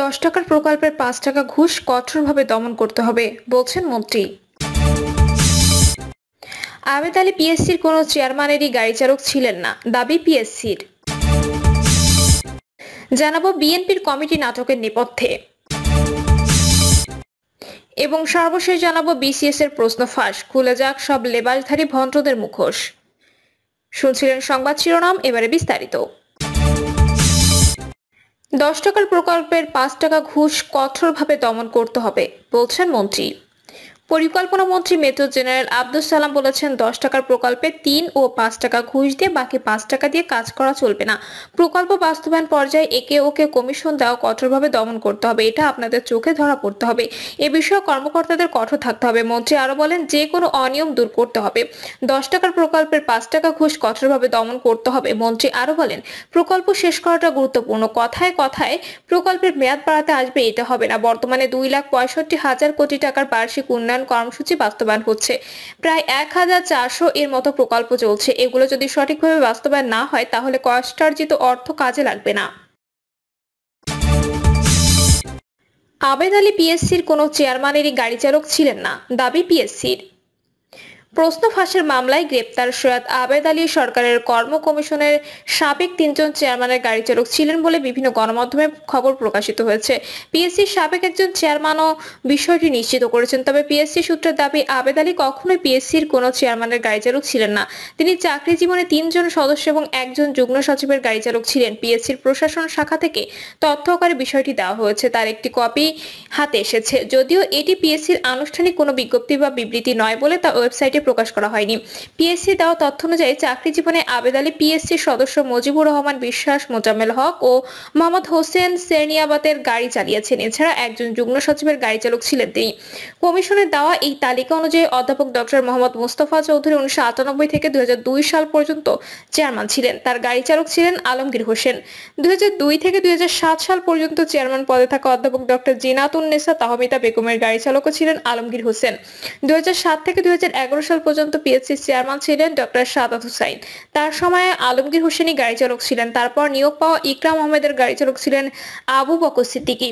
দশ টাকার প্রকল্পের পাঁচ টাকা ঘুষ কঠোরভাবে দমন করতে হবে বলছেন মন্ত্রী আবেদ আলী পিএসসির কোনো চেয়ারম্যানেরই গাড়ি চালক ছিলেন না দাবি পিএসসির জানাবো বিএনপির কমিটি নাটকের নেপথ্যে এবং সর্বশেষ জানাবো বিসিএস এর প্রশ্ন ফাঁস খুলে যাক সব লেবাসধারী ভন্ত্রদের মুখোশ শুনছিলেন সংবাদ শিরোনাম এবারে বিস্তারিত দশ টাকার প্রকল্পের পাঁচ টাকা ঘুষ কঠোরভাবে দমন করতে হবে বলছেন মন্ত্রী পরিকল্পনা মন্ত্রী মেজর জেনারেল আব্দুল সালাম বলেছেন দশ টাকার প্রকল্পে তিন ও পাঁচ টাকা ঘুষ দিয়ে বাকি পাঁচ টাকা দিয়ে কাজ করা চলবে না প্রকল্প বাস্তবায়ন পর্যায়ে একে ওকে কমিশন দেওয়া কঠোরভাবে দমন করতে হবে এটা আপনাদের চোখে ধরা পড়তে হবে এ বিষয়ে কর্মকর্তাদের কঠোর থাকতে হবে মন্ত্রী আরো বলেন যে কোনো অনিয়ম দূর করতে হবে দশ টাকার প্রকল্পের পাঁচ টাকা ঘুষ কঠোরভাবে দমন করতে হবে মন্ত্রী আরো বলেন প্রকল্প শেষ করাটা গুরুত্বপূর্ণ কথায় কথায় প্রকল্পের মেয়াদ বাড়াতে আসবে এটা হবে না বর্তমানে দুই লাখ পঁয়ষট্টি হাজার কোটি টাকার বার্ষিক উন্নয়ন উন্নয়ন কর্মসূচি বাস্তবায়ন হচ্ছে প্রায় এক হাজার চারশো এর মতো প্রকল্প চলছে এগুলো যদি সঠিকভাবে বাস্তবায়ন না হয় তাহলে কষ্টার্জিত অর্থ কাজে লাগবে না আবেদ আলী পিএসসির কোনো চেয়ারম্যানেরই গাড়ি চালক ছিলেন না দাবি পিএসসির প্রশ্ন ফাঁসের মামলায় গ্রেপ্তার সৈয়দ আবেদ আলী সরকারের কর্ম কমিশনের সাবেক তিনজন চেয়ারম্যানের গাড়ি চালক ছিলেন বলে বিভিন্ন গণমাধ্যমে খবর প্রকাশিত হয়েছে পিএসসির সাবেক একজন চেয়ারম্যানও বিষয়টি নিশ্চিত করেছেন তবে পিএসসি সূত্রের দাবি আবেদ আলী কখনোই পিএসসির কোনো চেয়ারম্যানের গাড়ি চালক ছিলেন না তিনি চাকরি জীবনে তিনজন সদস্য এবং একজন যুগ্ম সচিবের গাড়ি চালক ছিলেন পিএসসির প্রশাসন শাখা থেকে তথ্য আকারে বিষয়টি দেওয়া হয়েছে তার একটি কপি হাতে এসেছে যদিও এটি পিএসসির আনুষ্ঠানিক কোনো বিজ্ঞপ্তি বা বিবৃতি নয় বলে তা ওয়েবসাইটে প্রকাশ করা হয়নি পিএসসি দেওয়া তথ্য অনুযায়ী চাকরি জীবনে আবেদ আলী পিএসসির সদস্য মজিবুর রহমান বিশ্বাস মোজাম্মেল হক ও মোহাম্মদ হোসেন সেরনিয়াবাতের গাড়ি চালিয়েছেন এছাড়া একজন যুগ্ম সচিবের গাড়ি চালক ছিলেন তিনি কমিশনের দেওয়া এই তালিকা অনুযায়ী অধ্যাপক ডক্টর মোহাম্মদ মুস্তফা চৌধুরী উনিশশো থেকে দুই সাল পর্যন্ত চেয়ারম্যান ছিলেন তার গাড়ি চালক ছিলেন আলমগীর হোসেন দুই থেকে দুই সাল পর্যন্ত চেয়ারম্যান পদে থাকা অধ্যাপক ডক্টর জিনাতুন নেসা তাহমিতা বেগমের গাড়ি চালকও ছিলেন আলমগীর হোসেন দুই থেকে দুই সাল বছর পর্যন্ত পিএসসি চেয়ারম্যান ছিলেন ডক্টর সাদাত হুসাইন তার সময় আলমগীর হোসেনি গাড়ি চালক ছিলেন তারপর নিয়োগ পাওয়া ইকরাম আহমেদের গাড়ি চালক ছিলেন আবু বকর সিদ্দিকী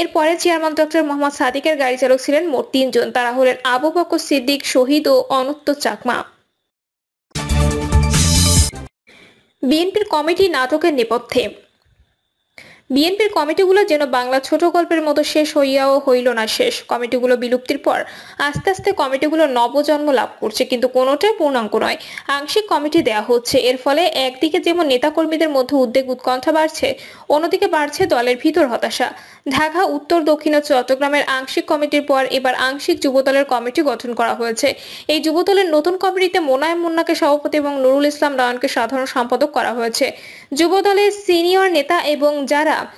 এরপরে চেয়ারম্যান ডক্টর মোহাম্মদ সাদিকের গাড়ি চালক ছিলেন মোট তিনজন তারা হলেন আবু বকর সিদ্দিক শহীদ ও অনুত্ত চাকমা বিএনপির কমিটি নাটকের নেপথ্যে বিএনপির কমিটিগুলো যেন বাংলা ছোট গল্পের মতো শেষ হইয়াও হইল না শেষ কমিটিগুলো বিলুপ্তির পর আস্তে আস্তে কমিটিগুলো নবজন্ম লাভ করছে কিন্তু কোনোটাই পূর্ণাঙ্গ নয় আংশিক কমিটি দেয়া হচ্ছে এর ফলে একদিকে যেমন নেতাকর্মীদের মধ্যে উদ্বেগ উৎকণ্ঠা বাড়ছে অন্যদিকে বাড়ছে দলের ভিতর হতাশা ঢাকা উত্তর দক্ষিণ ও চট্টগ্রামের আংশিক কমিটির পর এবার আংশিক যুবদলের কমিটি গঠন করা হয়েছে এই যুবদলের নতুন কমিটিতে মোনায় মুন্নাকে সভাপতি এবং নুরুল ইসলাম রায়নকে সাধারণ সম্পাদক করা হয়েছে যুবদলের সিনিয়র নেতা এবং যারা Yeah.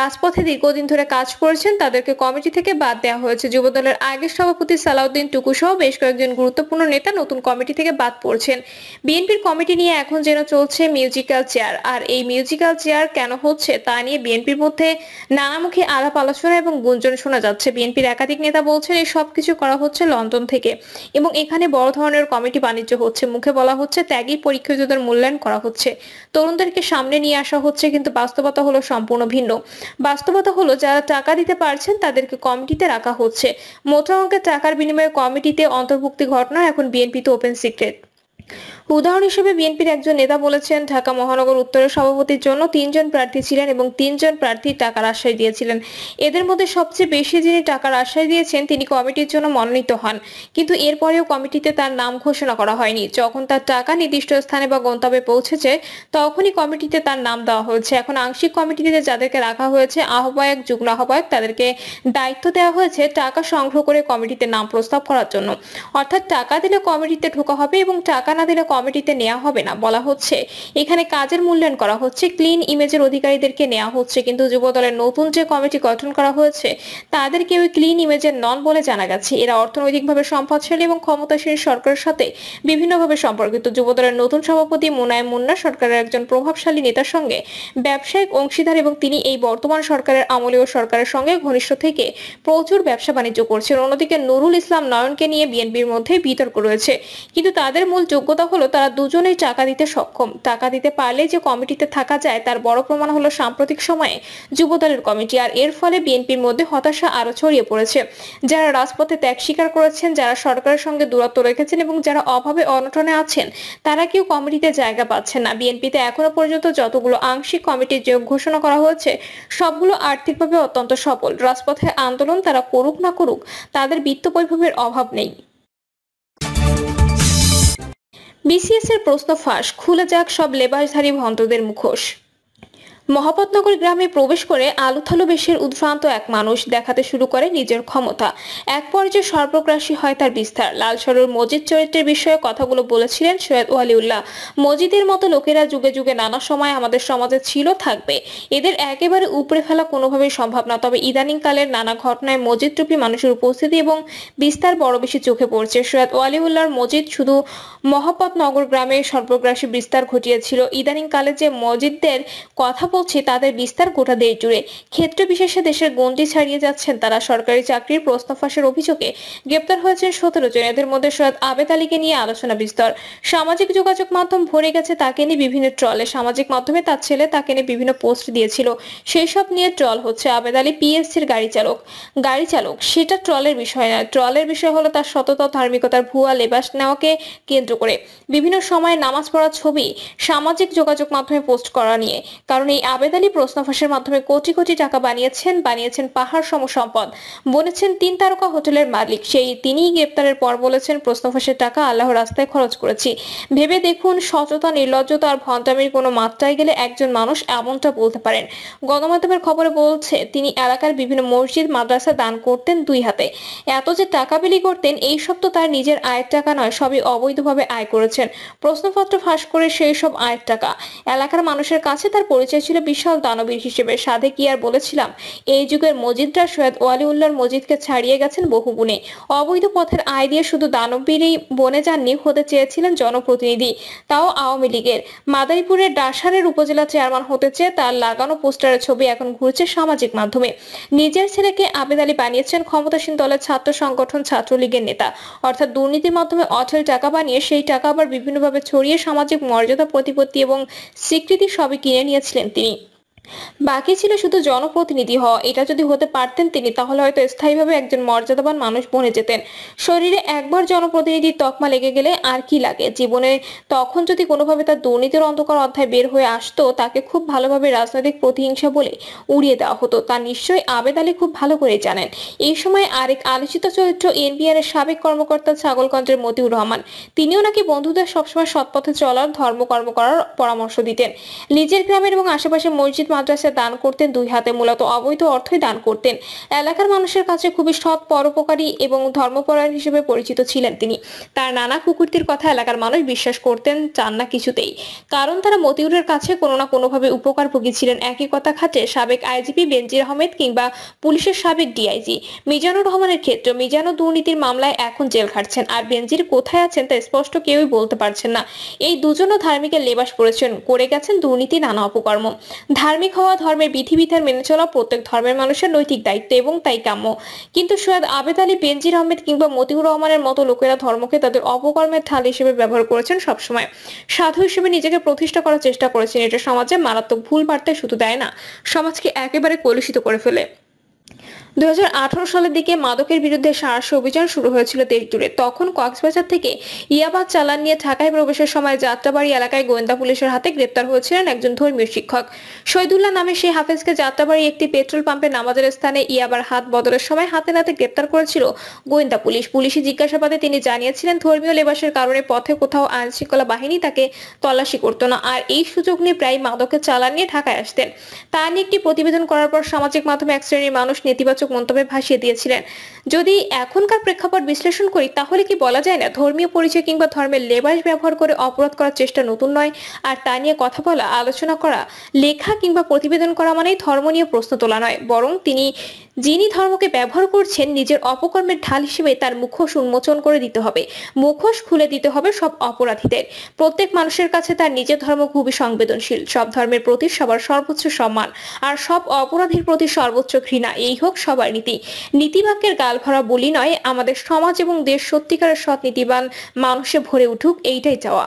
রাজপথে দীর্ঘদিন ধরে কাজ করেছেন তাদেরকে কমিটি থেকে বাদ দেওয়া হয়েছে যুবদলের আগের সভাপতি সালাউদ্দিন টুকু সহ বেশ কয়েকজন গুরুত্বপূর্ণ নেতা নতুন কমিটি থেকে বাদ পড়ছেন বিএনপির কমিটি নিয়ে এখন যেন চলছে মিউজিক্যাল চেয়ার আর এই মিউজিক্যাল চেয়ার কেন হচ্ছে তা নিয়ে বিএনপির মধ্যে নানামুখী আলাপ আলোচনা এবং গুঞ্জন শোনা যাচ্ছে বিএনপির একাধিক নেতা বলছেন এই সবকিছু করা হচ্ছে লন্ডন থেকে এবং এখানে বড় ধরনের কমিটি বাণিজ্য হচ্ছে মুখে বলা হচ্ছে ত্যাগী পরীক্ষিতদের মূল্যায়ন করা হচ্ছে তরুণদেরকে সামনে নিয়ে আসা হচ্ছে কিন্তু বাস্তবতা হলো সম্পূর্ণ ভিন্ন বাস্তবতা হলো যারা টাকা দিতে পারছেন তাদেরকে কমিটিতে রাখা হচ্ছে মোটা অঙ্কের টাকার বিনিময়ে কমিটিতে অন্তর্ভুক্তি ঘটনা এখন বিএনপিতে ওপেন সিক্রেট উদাহরণ হিসেবে বিএনপির একজন নেতা বলেছেন ঢাকা মহানগর উত্তরের সভাপতির জন্য তিনজন প্রার্থী ছিলেন এবং তিনজন প্রার্থী টাকার আশ্বাস দিয়েছিলেন এদের মধ্যে সবচেয়ে বেশি যিনি টাকার আশ্বাস দিয়েছেন তিনি কমিটির জন্য মনোনীত হন কিন্তু এরপরেও কমিটিতে তার নাম ঘোষণা করা হয়নি যখন তার টাকা নির্দিষ্ট স্থানে বা গন্তব্যে পৌঁছেছে তখনই কমিটিতে তার নাম দেওয়া হয়েছে এখন আংশিক কমিটিতে যাদেরকে রাখা হয়েছে আহ্বায়ক যুগ্ম আহ্বায়ক তাদেরকে দায়িত্ব দেওয়া হয়েছে টাকা সংগ্রহ করে কমিটিতে নাম প্রস্তাব করার জন্য অর্থাৎ টাকা দিলে কমিটিতে ঢোকা হবে এবং টাকা না দিলে কমিটিতে নেওয়া হবে না বলা হচ্ছে এখানে কাজের মূল্যায়ন করা হচ্ছে ক্লিন ইমেজের অধিকারীদেরকে নেওয়া হচ্ছে কিন্তু দলের নতুন যে কমিটি গঠন করা হয়েছে তাদের কেউ ক্লিন ইমেজের নন বলে জানা গেছে এরা অর্থনৈতিকভাবে সম্পদশালী এবং ক্ষমতাসীন সরকারের সাথে বিভিন্নভাবে সম্পর্কিত দলের নতুন সভাপতি মুনায় মুন্না সরকারের একজন প্রভাবশালী নেতার সঙ্গে ব্যবসায়িক অংশীদার এবং তিনি এই বর্তমান সরকারের আমলীয় সরকারের সঙ্গে ঘনিষ্ঠ থেকে প্রচুর ব্যবসা বাণিজ্য করছেন অন্যদিকে নুরুল ইসলাম নয়নকে নিয়ে বিএনপির মধ্যে বিতর্ক রয়েছে কিন্তু তাদের মূল যোগ্য যোগ্যতা হলো তারা দুজনেই টাকা দিতে সক্ষম টাকা দিতে পারলে যে কমিটিতে থাকা যায় তার বড় প্রমাণ হলো সাম্প্রতিক সময়ে যুবদলের কমিটি আর এর ফলে বিএনপির মধ্যে হতাশা আরো ছড়িয়ে পড়েছে যারা রাজপথে ত্যাগ স্বীকার করেছেন যারা সরকারের সঙ্গে দূরত্ব রেখেছেন এবং যারা অভাবে অনটনে আছেন তারা কেউ কমিটিতে জায়গা পাচ্ছেন না বিএনপিতে এখনো পর্যন্ত যতগুলো আংশিক কমিটির যোগ ঘোষণা করা হয়েছে সবগুলো আর্থিকভাবে অত্যন্ত সফল রাজপথে আন্দোলন তারা করুক না করুক তাদের বিত্ত বৈভবের অভাব নেই বিসিএস এর প্রশ্ন ফাঁস খুলে যাক সব লেবাসধারী ভন্তদের মুখোশ মহাপতনগর গ্রামে প্রবেশ করে আলুথালু বেশের উদ্ভ্রান্ত এক মানুষ দেখাতে শুরু করে নিজের ক্ষমতা এক পর্যায়ে সর্বগ্রাসী হয় তার বিস্তার লাল মজিদ চরিত্রের বিষয়ে কথাগুলো বলেছিলেন সৈয়দ ওয়ালিউল্লাহ মজিদের মতো লোকেরা যুগে যুগে নানা সময় আমাদের সমাজে ছিল থাকবে এদের একেবারে উপড়ে ফেলা কোনোভাবেই সম্ভব না তবে ইদানিংকালের নানা ঘটনায় মজিদ টুপি মানুষের উপস্থিতি এবং বিস্তার বড় বেশি চোখে পড়ছে সৈয়দ ওয়ালিউল্লাহর মজিদ শুধু মহাপতনগর গ্রামে সর্বগ্রাসী বিস্তার ঘটিয়েছিল ইদানিংকালে যে মজিদদের কথা বলছে তাদের বিস্তার গোটা দেশ জুড়ে ক্ষেত্র বিশেষে দেশের গন্ডি ছাড়িয়ে যাচ্ছেন তারা সরকারি চাকরির প্রশ্ন ফাঁসের অভিযোগে গ্রেপ্তার হয়েছেন সতেরো জন এদের মধ্যে সৈয়দ আবেদ আলীকে নিয়ে আলোচনা বিস্তর সামাজিক যোগাযোগ মাধ্যম ভরে গেছে তাকে নিয়ে বিভিন্ন ট্রলে সামাজিক মাধ্যমে তার ছেলে তাকে নিয়ে বিভিন্ন পোস্ট দিয়েছিল সেই সব নিয়ে ট্রল হচ্ছে আবেদ আলী পিএসসির গাড়ি চালক গাড়ি চালক সেটা ট্রলের বিষয় নয় ট্রলের বিষয় হলো তার সতত ধার্মিকতার ভুয়া লেবাস নেওয়াকে কেন্দ্র করে বিভিন্ন সময়ে নামাজ পড়া ছবি সামাজিক যোগাযোগ মাধ্যমে পোস্ট করা নিয়ে কারণ এই আলী প্রশ্ন ফাঁসের মাধ্যমে কোটি কোটি টাকা বানিয়েছেন বানিয়েছেন পাহাড় সম্পদ বলেছেন তিন তারকা হোটেলের মালিক সেই তিনিই গ্রেপ্তারের পর বলেছেন প্রশ্ন ফাঁসের টাকা আল্লাহ রাস্তায় খরচ করেছি ভেবে দেখুন সচেতন নির্লজ্জতা আর ভন্টামির কোনো মাত্রায় গেলে একজন মানুষ এমনটা বলতে পারেন গণমাধ্যমের খবরে বলছে তিনি এলাকার বিভিন্ন মসজিদ মাদ্রাসা দান করতেন দুই হাতে এত যে টাকা বিলি করতেন এই সব তো তার নিজের আয়ের টাকা নয় সবই অবৈধভাবে আয় করেছেন প্রশ্নপত্র ফাঁস করে সেই সব আয়ের টাকা এলাকার মানুষের কাছে তার পরিচয় ছিল বিশাল দানবীর হিসেবে সাধে কি আর বলেছিলাম এই যুগের মজিদরা সৈয়দ ওয়ালিউল্লাহর মজিদকে ছাড়িয়ে গেছেন বহু গুণে অবৈধ পথের আয় দিয়ে শুধু দানবীরই বনে যাননি হতে চেয়েছিলেন জনপ্রতিনিধি তাও আওয়ামী লীগের মাদারীপুরের ডাসারের উপজেলা চেয়ারম্যান হতে চেয়ে তার লাগানো পোস্টারের ছবি এখন ঘুরছে সামাজিক মাধ্যমে নিজের ছেলেকে আবেদ আলী বানিয়েছেন ক্ষমতাসীন দলের ছাত্র সংগঠন ছাত্রলীগের নেতা অর্থাৎ দুর্নীতির মাধ্যমে অচল টাকা বানিয়ে সেই টাকা আবার বিভিন্নভাবে ছড়িয়ে সামাজিক মর্যাদা প্রতিপত্তি এবং স্বীকৃতি সবই কিনে নিয়েছিলেন তিনি に বাকি ছিল শুধু জনপ্রতিনিধি হওয়া এটা যদি হতে পারতেন তিনি তাহলে হয়তো স্থায়ীভাবে একজন মর্যাদাবান মানুষ বনে যেতেন শরীরে একবার জনপ্রতিনিধির তকমা লেগে গেলে আর কি লাগে জীবনে তখন যদি কোনোভাবে তার দুর্নীতির অন্ধকার অধ্যায় বের হয়ে আসতো তাকে খুব ভালোভাবে রাজনৈতিক প্রতিহিংসা বলে উড়িয়ে দেওয়া হতো তা নিশ্চয়ই আবেদ আলী খুব ভালো করে জানেন এই সময় আরেক আলোচিত চরিত্র এনবিআর এর সাবেক কর্মকর্তা ছাগলগঞ্জের মতিউর রহমান তিনিও নাকি বন্ধুদের সবসময় সৎপথে চলার ধর্মকর্ম করার পরামর্শ দিতেন নিজের গ্রামের এবং আশেপাশে মসজিদ মাদ্রাসায় দান করতেন দুই হাতে মূলত অবৈধ অর্থই দান করতেন এলাকার মানুষের কাছে খুবই সৎ পরোপকারী এবং ধর্মপরায়ণ হিসেবে পরিচিত ছিলেন তিনি তার নানা কুকুরটির কথা এলাকার মানুষ বিশ্বাস করতেন চান না কিছুতেই কারণ তারা মতিউরের কাছে কোনো না কোনোভাবে উপকার ছিলেন একই কথা খাটে সাবেক আইজিপি বেনজির আহমেদ কিংবা পুলিশের সাবেক ডিআইজি মিজানুর রহমানের ক্ষেত্রে মিজানু দুর্নীতির মামলায় এখন জেল খাটছেন আর বেনজির কোথায় আছেন তা স্পষ্ট কেউই বলতে পারছেন না এই দুজনও ধার্মিকের লেবাস পড়েছেন করে গেছেন দুর্নীতি নানা অপকর্ম ধার্মিক ধার্মিক হওয়া ধর্মের বিধিবিধান মেনে চলা প্রত্যেক ধর্মের মানুষের নৈতিক দায়িত্ব এবং তাই কাম্য কিন্তু সৈয়দ আবেদ আলী বেনজির আহমেদ কিংবা মতিউর রহমানের মতো লোকেরা ধর্মকে তাদের অপকর্মের ঢাল হিসেবে ব্যবহার করেছেন সবসময় সাধু হিসেবে নিজেকে প্রতিষ্ঠা করার চেষ্টা করেছেন এটা সমাজে মারাত্মক ভুল বার্তায় শুধু দেয় না সমাজকে একেবারে কলুষিত করে ফেলে দু সালের দিকে মাদকের বিরুদ্ধে সাহস অভিযান শুরু হয়েছিল দেশ জুড়ে তখন কক্সবাজার থেকে ইয়াবাদ চালান নিয়ে ঢাকায় প্রবেশের সময় যাত্রাবাড়ি এলাকায় গোয়েন্দা পুলিশের হাতে গ্রেপ্তার হয়েছিলেন একজন ধর্মীয় শিক্ষক শহীদুল্লাহ নামে সেই হাফেজকে যাত্রাবাড়ি একটি পেট্রোল পাম্পে নামাজের স্থানে ইয়াবার হাত বদলের সময় হাতে নাতে গ্রেপ্তার করেছিল গোয়েন্দা পুলিশ পুলিশি জিজ্ঞাসাবাদে তিনি জানিয়েছিলেন ধর্মীয় লেবাসের কারণে পথে কোথাও আইন শৃঙ্খলা বাহিনী তাকে তল্লাশি করত না আর এই সুযোগ নিয়ে প্রায় মাদকের চালান নিয়ে ঢাকায় আসতেন তা নিয়ে একটি প্রতিবেদন করার পর সামাজিক মাধ্যমে এক শ্রেণীর মানুষ নেতিবাচক মন্তব্যে ভাসিয়ে দিয়েছিলেন যদি এখনকার প্রেক্ষাপট বিশ্লেষণ করি তাহলে কি বলা যায় না ধর্মীয় পরিচয় কিংবা ধর্মের লেবাস ব্যবহার করে অপরাধ করার চেষ্টা নতুন নয় আর তা নিয়ে কথা বলা আলোচনা করা লেখা কিংবা প্রতিবেদন করা মানেই ধর্ম নিয়ে প্রশ্ন তোলা নয় বরং তিনি যিনি ধর্মকে ব্যবহার করছেন নিজের অপকর্মের ঢাল হিসেবে তার মুখোশ উন্মোচন করে দিতে হবে মুখোশ খুলে দিতে হবে সব অপরাধীদের প্রত্যেক মানুষের কাছে তার নিজের ধর্ম খুবই সংবেদনশীল সব ধর্মের প্রতি সবার সর্বোচ্চ সম্মান আর সব অপরাধীর প্রতি সর্বোচ্চ ঘৃণা এই হোক সবার নীতি নীতিবাক্যের গাল ভরা বলি নয় আমাদের সমাজ এবং দেশ সত্যিকারের সৎ নীতিবান মানুষে ভরে উঠুক এইটাই চাওয়া